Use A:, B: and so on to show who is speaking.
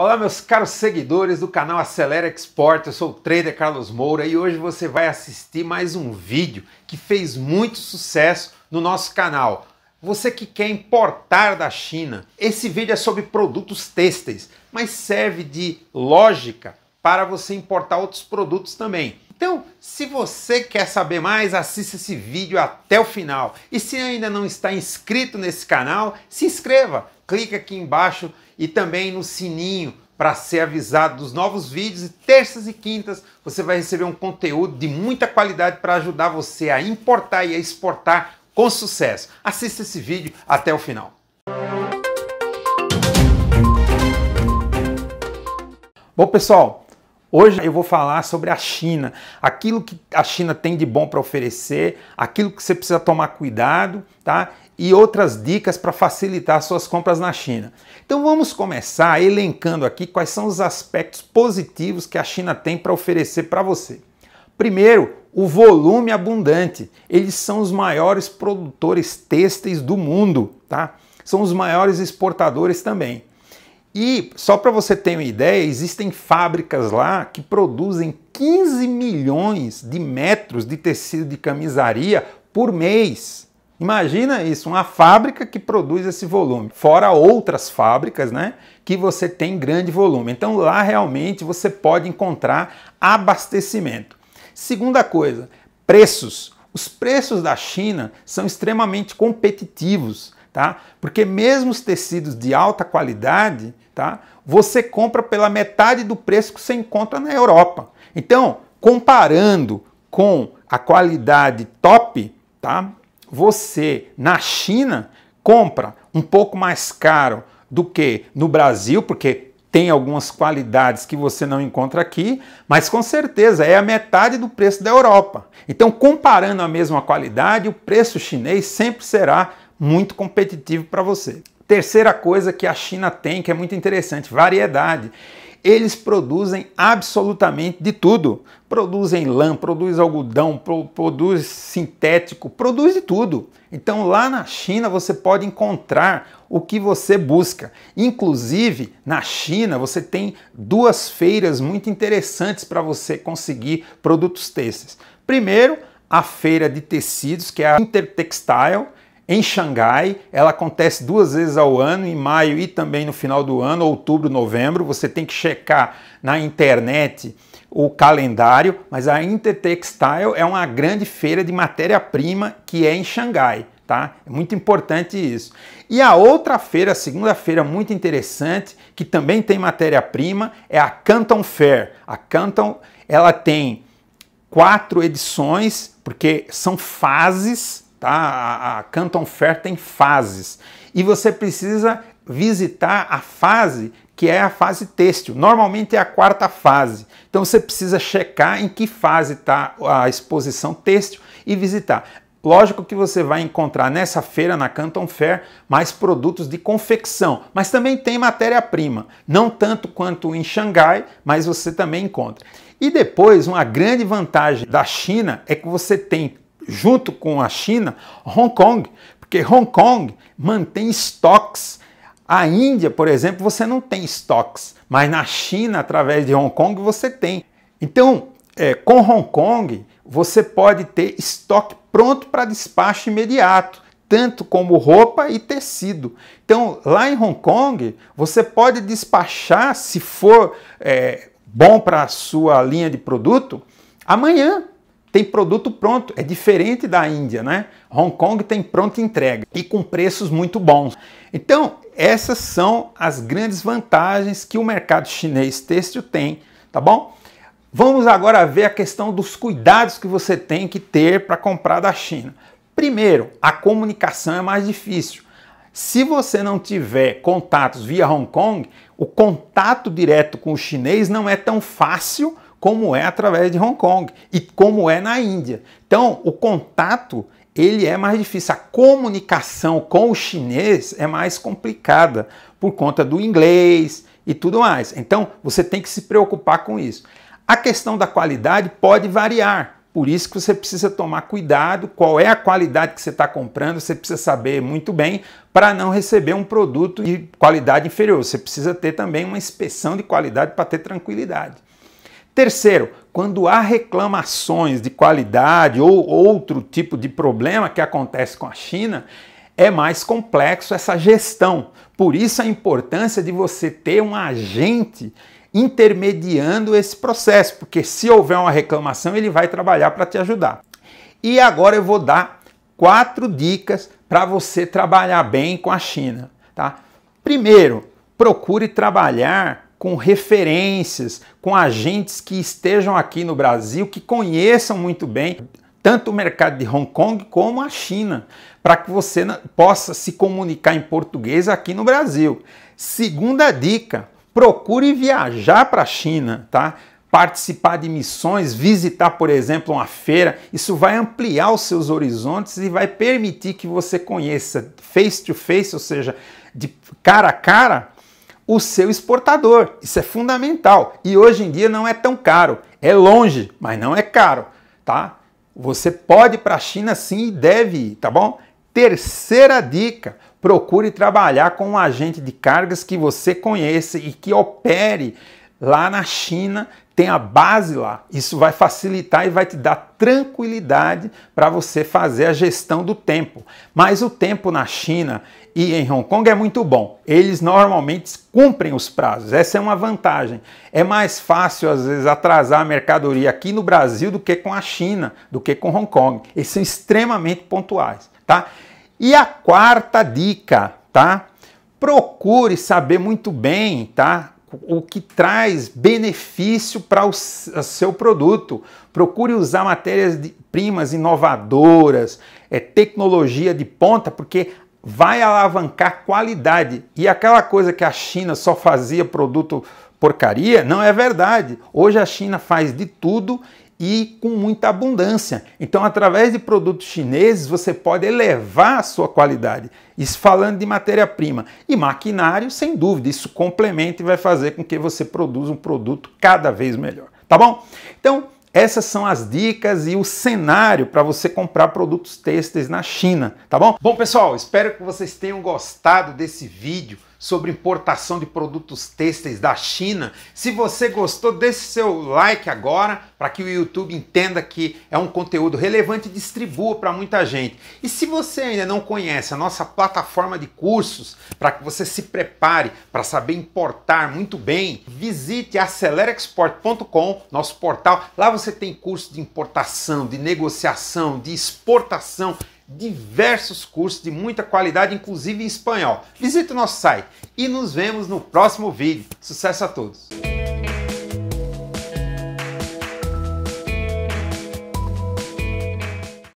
A: Olá, meus caros seguidores do canal Acelera Export, eu sou o trader Carlos Moura e hoje você vai assistir mais um vídeo que fez muito sucesso no nosso canal. Você que quer importar da China, esse vídeo é sobre produtos têxteis, mas serve de lógica para você importar outros produtos também. Então, se você quer saber mais, assista esse vídeo até o final. E se ainda não está inscrito nesse canal, se inscreva clica aqui embaixo e também no sininho para ser avisado dos novos vídeos e terças e quintas você vai receber um conteúdo de muita qualidade para ajudar você a importar e a exportar com sucesso. Assista esse vídeo até o final. Bom, pessoal, Hoje eu vou falar sobre a China, aquilo que a China tem de bom para oferecer, aquilo que você precisa tomar cuidado, tá? e outras dicas para facilitar suas compras na China. Então vamos começar elencando aqui quais são os aspectos positivos que a China tem para oferecer para você. Primeiro, o volume abundante. Eles são os maiores produtores têxteis do mundo, tá? São os maiores exportadores também. E só para você ter uma ideia, existem fábricas lá que produzem 15 milhões de metros de tecido de camisaria por mês. Imagina isso, uma fábrica que produz esse volume, fora outras fábricas, né, que você tem grande volume. Então lá realmente você pode encontrar abastecimento. Segunda coisa, preços. Os preços da China são extremamente competitivos, tá? Porque mesmo os tecidos de alta qualidade, tá? Você compra pela metade do preço que você encontra na Europa. Então, comparando com a qualidade top, tá? você na China compra um pouco mais caro do que no Brasil, porque tem algumas qualidades que você não encontra aqui, mas com certeza é a metade do preço da Europa. Então, comparando a mesma qualidade, o preço chinês sempre será muito competitivo para você. Terceira coisa que a China tem que é muito interessante: variedade eles produzem absolutamente de tudo. Produzem lã, produz algodão, produz sintético, produz de tudo. Então lá na China você pode encontrar o que você busca. Inclusive, na China você tem duas feiras muito interessantes para você conseguir produtos têxteis. Primeiro, a feira de tecidos, que é a Intertextile, em Xangai. Ela acontece duas vezes ao ano, em maio e também no final do ano, outubro, novembro. Você tem que checar na internet o calendário, mas a Intertextile é uma grande feira de matéria-prima que é em Xangai. Tá? É muito importante isso. E a outra feira, a segunda feira muito interessante, que também tem matéria-prima, é a Canton Fair. A Canton, ela tem quatro edições, porque são fases, tá? A, a Canton Fair tem fases e você precisa visitar a fase que é a fase têxtil. Normalmente é a quarta fase. Então você precisa checar em que fase está a exposição têxtil e visitar. Lógico que você vai encontrar nessa feira, na Canton Fair, mais produtos de confecção, mas também tem matéria-prima. Não tanto quanto em Xangai, mas você também encontra. E depois, uma grande vantagem da China é que você tem junto com a China, Hong Kong, porque Hong Kong mantém estoques. A Índia, por exemplo, você não tem estoques, mas na China, através de Hong Kong, você tem. Então, é, com Hong Kong, você pode ter estoque pronto para despacho imediato, tanto como roupa e tecido. Então, lá em Hong Kong, você pode despachar, se for é, bom para a sua linha de produto, amanhã tem produto pronto, é diferente da Índia, né? Hong Kong tem pronta entrega e com preços muito bons. Então, essas são as grandes vantagens que o mercado chinês têxtil tem, tá bom? Vamos agora ver a questão dos cuidados que você tem que ter para comprar da China. Primeiro, a comunicação é mais difícil. Se você não tiver contatos via Hong Kong, o contato direto com o chinês não é tão fácil como é através de Hong Kong e como é na Índia. Então, o contato ele é mais difícil. A comunicação com o chinês é mais complicada por conta do inglês e tudo mais. Então, você tem que se preocupar com isso. A questão da qualidade pode variar. Por isso que você precisa tomar cuidado qual é a qualidade que você está comprando, você precisa saber muito bem para não receber um produto de qualidade inferior. Você precisa ter também uma inspeção de qualidade para ter tranquilidade. Terceiro, quando há reclamações de qualidade ou outro tipo de problema que acontece com a China, é mais complexo essa gestão. Por isso a importância de você ter um agente intermediando esse processo, porque se houver uma reclamação, ele vai trabalhar para te ajudar. E agora eu vou dar quatro dicas para você trabalhar bem com a China, tá? Primeiro, procure trabalhar com referências, com agentes que estejam aqui no Brasil, que conheçam muito bem tanto o mercado de Hong Kong como a China, para que você possa se comunicar em português aqui no Brasil. Segunda dica: procure viajar para a China, tá? Participar de missões, visitar, por exemplo, uma feira, isso vai ampliar os seus horizontes e vai permitir que você conheça face to face, ou seja, de cara a cara, o seu exportador. Isso é fundamental. E hoje em dia não é tão caro. É longe, mas não é caro, tá? Você pode ir para a China sim e deve ir, tá bom? Terceira dica: procure trabalhar com um agente de cargas que você conheça e que opere lá na China, tem a base lá. Isso vai facilitar e vai te dar tranquilidade para você fazer a gestão do tempo. Mas o tempo na China e em Hong Kong é muito bom. Eles normalmente cumprem os prazos. Essa é uma vantagem. É mais fácil às vezes atrasar a mercadoria aqui no Brasil do que com a China, do que com Hong Kong. Eles são extremamente pontuais, tá? E a quarta dica, tá? Procure saber muito bem, tá? o que traz benefício para o seu produto. Procure usar matérias-primas inovadoras, é, tecnologia de ponta, porque vai alavancar qualidade. E aquela coisa que a China só fazia produto porcaria, não é verdade. Hoje a China faz de tudo e com muita abundância. Então, através de produtos chineses, você pode elevar a sua qualidade. Isso falando de matéria-prima. E maquinário, sem dúvida, isso complementa e vai fazer com que você produza um produto cada vez melhor. Tá bom? Então, essas são as dicas e o cenário para você comprar produtos têxteis na China, tá bom? Bom, pessoal, espero que vocês tenham gostado desse vídeo sobre importação de produtos têxteis da China. Se você gostou, deixe seu like agora para que o YouTube entenda que é um conteúdo relevante e distribua para muita gente. E se você ainda não conhece a nossa plataforma de cursos para que você se prepare para saber importar muito bem, visite acelerexport.com, nosso portal. Lá você tem curso de importação, de negociação, de exportação diversos cursos de muita qualidade, inclusive em espanhol. Visite o nosso site e nos vemos no próximo vídeo. Sucesso a todos!